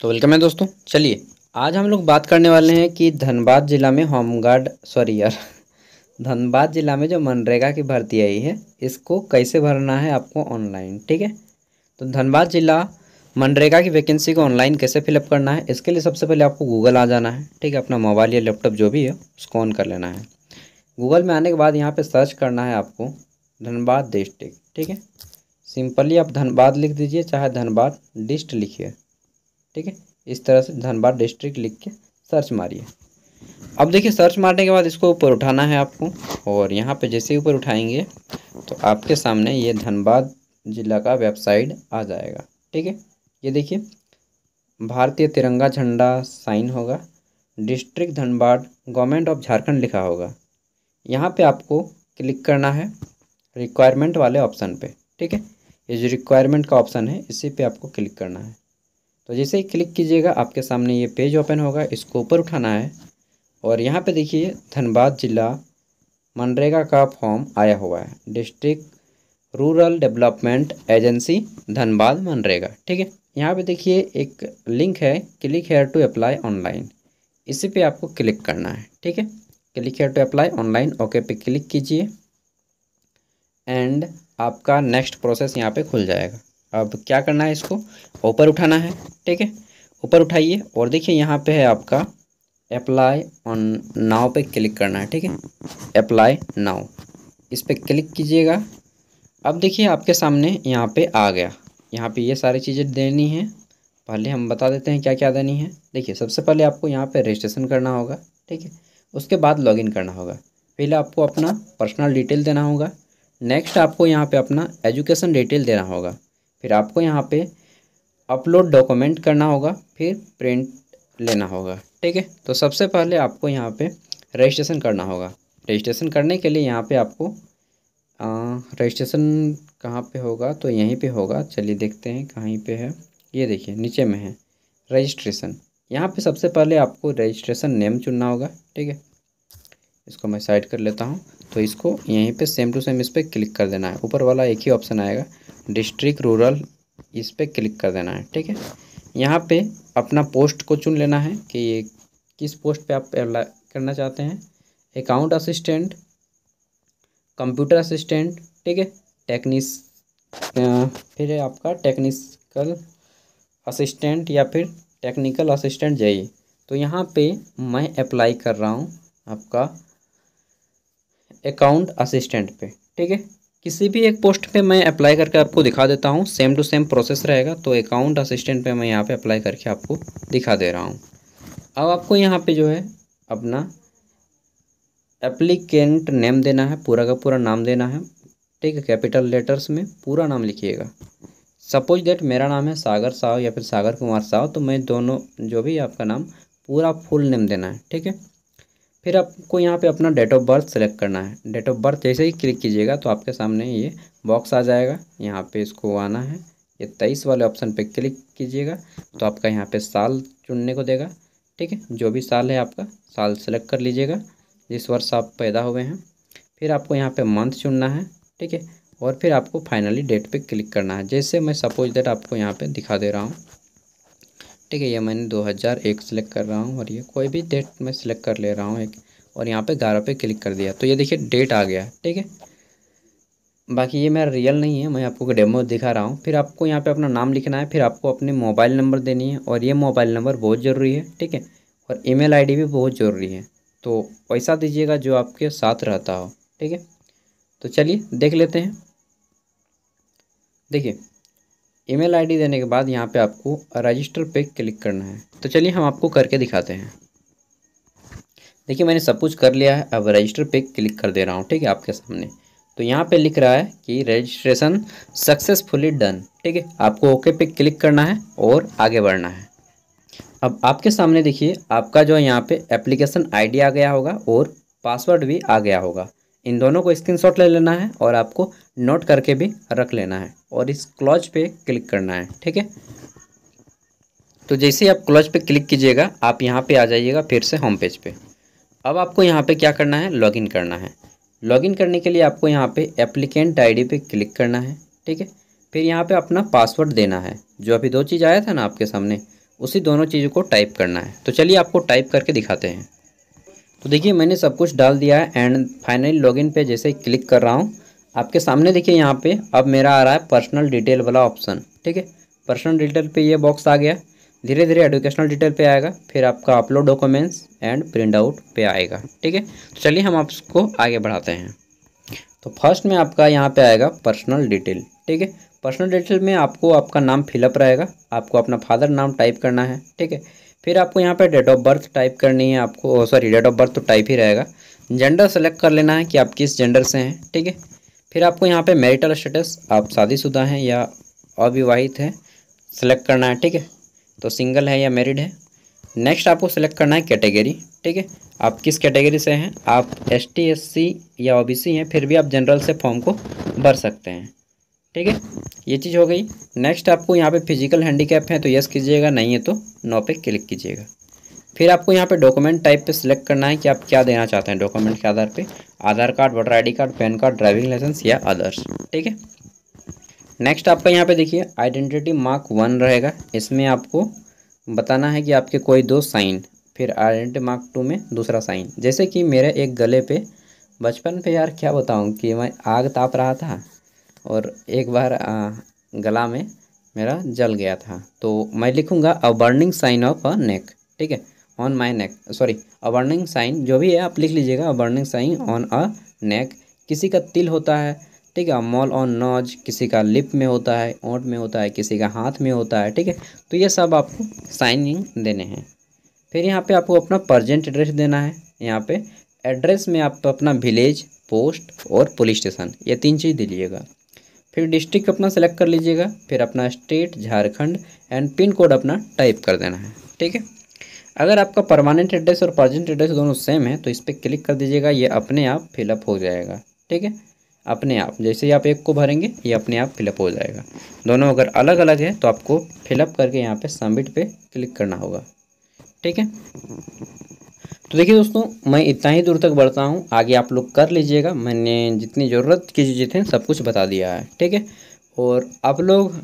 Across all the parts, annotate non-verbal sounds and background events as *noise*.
तो वेलकम है दोस्तों चलिए आज हम लोग बात करने वाले हैं कि धनबाद ज़िला में होमगार्ड सॉरी यार धनबाद ज़िला में जो मनरेगा की भर्ती आई है इसको कैसे भरना है आपको ऑनलाइन ठीक है तो धनबाद ज़िला मनरेगा की वैकेंसी को ऑनलाइन कैसे फिलअप करना है इसके लिए सबसे पहले आपको गूगल आ जाना है ठीक है अपना मोबाइल या लैपटॉप जो भी है उसको ऑन कर लेना है गूगल में आने के बाद यहाँ पर सर्च करना है आपको धनबाद डिस्ट्रिक्ट ठीक है सिंपली आप धनबाद लिख दीजिए चाहे धनबाद डिस्ट लिखिए ठीक है इस तरह से धनबाद डिस्ट्रिक्ट लिख के सर्च मारिए अब देखिए सर्च मारने के बाद इसको ऊपर उठाना है आपको और यहाँ पे जैसे ऊपर उठाएंगे तो आपके सामने ये धनबाद जिला का वेबसाइट आ जाएगा ठीक है ये देखिए भारतीय तिरंगा झंडा साइन होगा district Dhanbad government of Jharkhand लिखा होगा यहाँ पे आपको क्लिक करना है रिक्वायरमेंट वाले ऑप्शन पे ठीक है ये जो रिक्वायरमेंट का ऑप्शन है इसी पे आपको क्लिक करना है तो जैसे ही क्लिक कीजिएगा आपके सामने ये पेज ओपन होगा इसको ऊपर उठाना है और यहाँ पे देखिए धनबाद जिला मनरेगा का फॉर्म आया हुआ है district rural development agency Dhanbad MNREGA ठीक है यहाँ पे देखिए एक लिंक है click here to apply online इसी पे आपको क्लिक करना है ठीक है click here to apply online okay पे क्लिक कीजिए एंड आपका नेक्स्ट प्रोसेस यहाँ पर खुल जाएगा अब क्या करना है इसको ऊपर उठाना है ठीक है ऊपर उठाइए और देखिए यहाँ पे है आपका अप्लाई ऑन नाव पे क्लिक करना है ठीक है अप्लाई नाव इस पर क्लिक कीजिएगा अब देखिए आपके सामने यहाँ पे आ गया यहाँ पे ये सारी चीज़ें देनी है पहले हम बता देते हैं क्या क्या देनी है देखिए सबसे पहले आपको यहाँ पे रजिस्ट्रेशन करना होगा ठीक है उसके बाद लॉगिन करना होगा पहले आपको अपना पर्सनल डिटेल देना होगा नेक्स्ट आपको यहाँ पे अपना एजुकेशन डिटेल देना होगा फिर आपको यहाँ पे अपलोड डॉक्यूमेंट करना होगा फिर प्रिंट लेना होगा ठीक है तो सबसे पहले आपको यहाँ पे रजिस्ट्रेशन करना होगा रजिस्ट्रेशन करने के लिए यहाँ पे आपको रजिस्ट्रेशन कहाँ पे होगा तो यहीं पे होगा चलिए देखते हैं कहीं पे है ये देखिए नीचे में है रजिस्ट्रेशन यहाँ पे सबसे पहले आपको रजिस्ट्रेशन नेम चुनना होगा ठीक है इसको मैं साइड कर लेता हूँ तो इसको यहीं पे सेम टू सेम इस पर क्लिक कर देना है ऊपर वाला एक ही ऑप्शन आएगा डिस्ट्रिक्ट रूरल इस पर क्लिक कर देना है ठीक है यहाँ पे अपना पोस्ट को चुन लेना है कि ये किस पोस्ट पे आप अप्लाई करना चाहते हैं अकाउंट असिस्टेंट कंप्यूटर असिस्टेंट ठीक है टेक्निस फिर है आपका टेक्निकल असिस्टेंट या फिर टेक्निकल असिस्टेंट जाइए तो यहाँ पे मैं अप्लाई कर रहा हूँ आपका अकाउंट असिस्टेंट पे ठीक है किसी भी एक पोस्ट पे मैं अप्लाई करके आपको दिखा देता हूँ सेम टू सेम प्रोसेस रहेगा तो अकाउंट असिस्टेंट पे मैं यहाँ पे अप्लाई करके आपको दिखा दे रहा हूँ अब आपको यहाँ पे जो है अपना एप्लीकेंट नेम देना है पूरा का पूरा नाम देना है ठीक है कैपिटल लेटर्स में पूरा नाम लिखिएगा सपोज डेट मेरा नाम है सागर साहु या फिर सागर कुमार साहु तो मैं दोनों जो भी आपका नाम पूरा फुल नेम देना है ठीक है फिर आपको यहाँ पे अपना डेट ऑफ बर्थ सेलेक्ट करना है डेट ऑफ बर्थ जैसे ही क्लिक कीजिएगा तो आपके सामने ये बॉक्स आ जाएगा यहाँ पे इसको आना है ये तेईस वाले ऑप्शन पे क्लिक कीजिएगा तो आपका यहाँ पे साल चुनने को देगा ठीक है जो भी साल है आपका साल सेलेक्ट कर लीजिएगा जिस वर्ष आप पैदा हुए हैं फिर आपको यहाँ पर मंथ चुनना है ठीक है और फिर आपको फाइनली डेट पर क्लिक करना है जैसे मैं सपोज डेट आपको यहाँ पर दिखा दे रहा हूँ ठीक है ये मैंने 2001 सेलेक्ट कर रहा हूँ और ये कोई भी डेट मैं सिलेक्ट कर ले रहा हूँ एक और यहाँ पे ग्यारह पे क्लिक कर दिया तो ये देखिए डेट आ गया ठीक है बाकी ये मेरा रियल नहीं है मैं आपको डेमो दिखा रहा हूँ फिर आपको यहाँ पर अपना नाम लिखना है फिर आपको अपने मोबाइल नंबर देनी है और ये मोबाइल नंबर बहुत ज़रूरी है ठीक है और ई मेल भी बहुत ज़रूरी है तो पैसा दीजिएगा जो आपके साथ रहता हो ठीक है तो चलिए देख लेते हैं देखिए ईमेल आईडी देने के बाद यहाँ पे आपको रजिस्टर पे क्लिक करना है तो चलिए हम आपको करके दिखाते हैं देखिए मैंने सब कुछ कर लिया है अब रजिस्टर पे क्लिक कर दे रहा हूँ ठीक है आपके सामने तो यहाँ पे लिख रहा है कि रजिस्ट्रेशन सक्सेसफुली डन ठीक है आपको ओके पे क्लिक करना है और आगे बढ़ना है अब आपके सामने देखिए आपका जो यहाँ पे एप्लीकेशन आईडी आ गया होगा और पासवर्ड भी आ गया होगा इन दोनों को स्क्रीनशॉट ले लेना है और आपको नोट करके भी रख लेना है और इस क्लॉज पे क्लिक करना है ठीक है तो जैसे ही आप क्लॉज पे क्लिक कीजिएगा आप यहाँ पे आ जाइएगा फिर से होम पेज पे अब आपको यहाँ पे क्या करना है लॉगिन करना है लॉगिन करने के लिए आपको यहाँ पे एप्लीकेंट आईडी पे क्लिक करना है ठीक है फिर यहाँ पे अपना पासवर्ड देना है जो अभी दो चीज़ आया था ना आपके सामने उसी दोनों चीज़ों को टाइप करना है तो चलिए आपको टाइप करके दिखाते हैं तो देखिए मैंने सब कुछ डाल दिया है एंड फाइनली लॉगिन पे जैसे क्लिक कर रहा हूँ आपके सामने देखिए यहाँ पे अब मेरा आ रहा है पर्सनल डिटेल वाला ऑप्शन ठीक है पर्सनल डिटेल पे ये बॉक्स आ गया धीरे धीरे एडुकेशनल डिटेल पे आएगा फिर आपका upload documents and print out पे आएगा ठीक है तो चलिए हम आपको आगे बढ़ाते हैं तो फर्स्ट में आपका यहाँ पे आएगा पर्सनल डिटेल ठीक है पर्सनल डिटेल में आपको आपका नाम फिलअप रहेगा आपको अपना फादर नाम टाइप करना है ठीक है फिर आपको यहाँ पर डेट ऑफ बर्थ टाइप करनी है आपको सॉरी डेट ऑफ बर्थ तो टाइप ही रहेगा जेंडर सेलेक्ट कर लेना है कि आप किस जेंडर से हैं ठीक है फिर आपको यहाँ पे मैरिटल स्टेटस आप शादीशुदा हैं या अविवाहित हैं सेलेक्ट करना है ठीक है तो सिंगल है या मैरिड है नेक्स्ट आपको सेलेक्ट करना है कैटेगरी ठीक है आप किस कैटेगरी से हैं आप एस टी एस सी या ओ बी सी हैं फिर भी आप जनरल से फॉर्म को भर सकते हैं ठीक है ये चीज़ हो गई नेक्स्ट आपको यहाँ पे फिजिकल हैंडीकैप है तो यस कीजिएगा नहीं है तो नो पे क्लिक कीजिएगा फिर आपको यहाँ पे डॉक्यूमेंट टाइप पे सिलेक्ट करना है कि आप क्या देना चाहते हैं डॉक्यूमेंट के आधार पे Aadhaar card voter ID card PAN card driving license या अदर्स ठीक है नेक्स्ट आपका यहाँ पे देखिए आइडेंटिटी मार्क वन रहेगा इसमें आपको बताना है कि आपके कोई दो साइन फिर आइडेंटिटी मार्क टू में दूसरा साइन जैसे कि मेरे एक गले पर बचपन पे यार क्या बताऊँ कि मैं आग ताप रहा था और एक बार आ, गला में मेरा जल गया था तो मैं लिखूँगा a burning sign of a neck ठीक है on my neck sorry a burning sign जो भी है आप लिख लीजिएगा a burning sign on a neck किसी का तिल होता है ठीक है मॉल ऑन नॉज किसी का लिप में होता है ओंट में होता है किसी का हाथ में होता है ठीक है तो ये सब आपको साइनिंग देने हैं फिर यहाँ पे आपको अपना प्रजेंट एड्रेस देना है यहाँ पे एड्रेस में आप अपना विलेज पोस्ट और पुलिस स्टेशन ये तीन चीज़ दीजिएगा फिर डिस्ट्रिक्ट अपना सेलेक्ट कर लीजिएगा फिर अपना state Jharkhand and pin code अपना टाइप कर देना है ठीक है अगर आपका परमानेंट एड्रेस और प्रजेंट एड्रेस दोनों सेम है तो इस पर क्लिक कर दीजिएगा ये अपने आप फिलअप हो जाएगा ठीक है अपने आप जैसे ही आप एक को भरेंगे ये अपने आप फिलअप हो जाएगा दोनों अगर अलग अलग है तो आपको फिलअप करके यहाँ पे सबमिट पे क्लिक करना होगा ठीक है तो देखिए दोस्तों मैं इतना ही दूर तक बढ़ता हूँ आगे आप लोग कर लीजिएगा मैंने जितनी ज़रूरत की चीज़ें थे सब कुछ बता दिया है ठीक है और आप लोग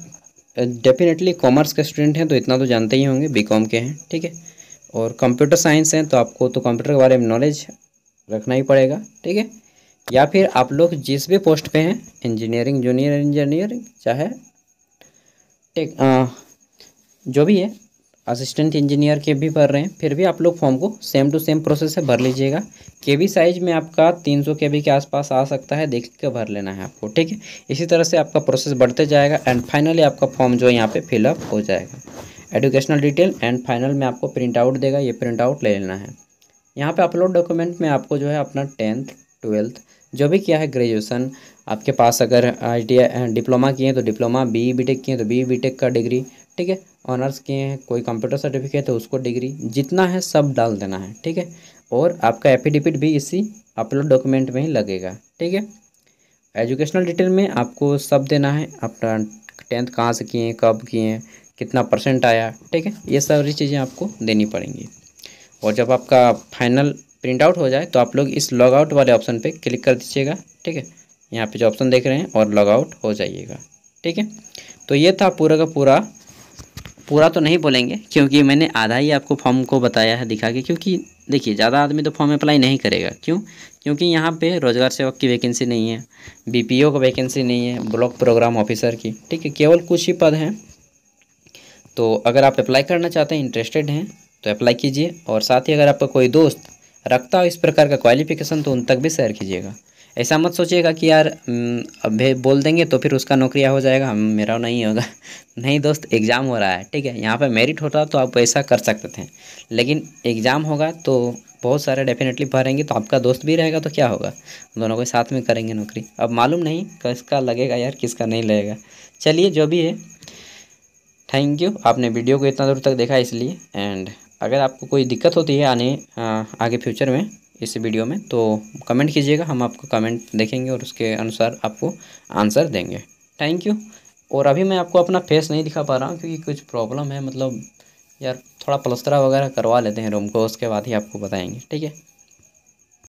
डेफिनेटली कॉमर्स के स्टूडेंट हैं तो इतना तो जानते ही होंगे बी के हैं ठीक है और कंप्यूटर साइंस हैं तो आपको तो कंप्यूटर के बारे में नॉलेज रखना ही पड़ेगा ठीक है या फिर आप लोग जिस भी पोस्ट पे हैं इंजीनियरिंग जूनियर इंजीनियरिंग चाहे टेक जो भी है असिस्टेंट इंजीनियर के भी भर रहे हैं फिर भी आप लोग फॉर्म को सेम टू सेम प्रोसेस से भर लीजिएगा के बी साइज में आपका 300 सौ के बी के आसपास आ सकता है देख के भर लेना है आपको ठीक है इसी तरह से आपका प्रोसेस बढ़ते जाएगा एंड फाइनली आपका फॉर्म जो है यहाँ पे फिलअप हो जाएगा एडुकेशनल डिटेल एंड फाइनल में आपको प्रिंट आउट देगा ये प्रिंट आउट ले लेना है यहाँ पर अपलोड डॉक्यूमेंट में आपको जो है अपना टेंथ ट्वेल्थ जो भी किया है ग्रेजुएसन आपके पास अगर आई डिप्लोमा किए हैं तो डिप्लोमा बी बी टेक किए हैं तो बी बी टेक का डिग्री ठीक है ऑनर्स किए हैं कोई कंप्यूटर सर्टिफिकेट है उसको डिग्री जितना है सब डाल देना है ठीक है और आपका एफिडेविट भी इसी अपलोड डॉक्यूमेंट में ही लगेगा ठीक है एजुकेशनल डिटेल में आपको सब देना है अपना टेंथ कहाँ से किए हैं कब किए हैं कितना परसेंट आया ठीक है ये सारी चीज़ें आपको देनी पड़ेंगी और जब आपका फाइनल प्रिंट आउट हो जाए तो आप लोग इस लॉग आउट वाले ऑप्शन पे क्लिक कर दीजिएगा ठीक है यहाँ पे जो ऑप्शन देख रहे हैं और लॉग आउट हो जाइएगा ठीक है तो ये था पूरा का पूरा पूरा तो नहीं बोलेंगे क्योंकि मैंने आधा ही आपको फॉर्म को बताया है दिखा के क्योंकि देखिए ज़्यादा आदमी तो फॉर्म अप्लाई नहीं करेगा क्यों क्योंकि यहाँ पे रोज़गार सेवक की वैकेंसी नहीं है बीपीओ का वैकेंसी नहीं है ब्लॉक प्रोग्राम ऑफिसर की ठीक है केवल कुछ ही पद हैं तो अगर आप अप्लाई करना चाहते हैं इंटरेस्टेड हैं तो अप्लाई कीजिए और साथ ही अगर आपका कोई दोस्त रखता हो इस प्रकार का क्वालिफिकेशन तो उन तक भी शेयर कीजिएगा ऐसा मत सोचिएगा कि यार अब बोल देंगे तो फिर उसका नौकरिया हो जाएगा मेरा नहीं होगा *laughs* नहीं दोस्त एग्ज़ाम हो रहा है ठीक है यहाँ पर मेरिट होता तो आप ऐसा कर सकते थे लेकिन एग्ज़ाम होगा तो बहुत सारे डेफिनेटली भरेंगे तो आपका दोस्त भी रहेगा तो क्या होगा दोनों को साथ में करेंगे नौकरी अब मालूम नहीं किसका लगेगा यार किसका नहीं लगेगा चलिए जो भी है थैंक यू आपने वीडियो को इतना दूर तक देखा इसलिए एंड अगर आपको कोई दिक्कत होती है आने आ, आगे फ्यूचर में इस वीडियो में तो कमेंट कीजिएगा हम आपको कमेंट देखेंगे और उसके अनुसार आपको आंसर देंगे थैंक यू और अभी मैं आपको अपना फेस नहीं दिखा पा रहा हूँ क्योंकि कुछ प्रॉब्लम है मतलब यार थोड़ा प्लस्तरा वगैरह करवा लेते हैं रूम को उसके बाद ही आपको बताएंगे ठीक है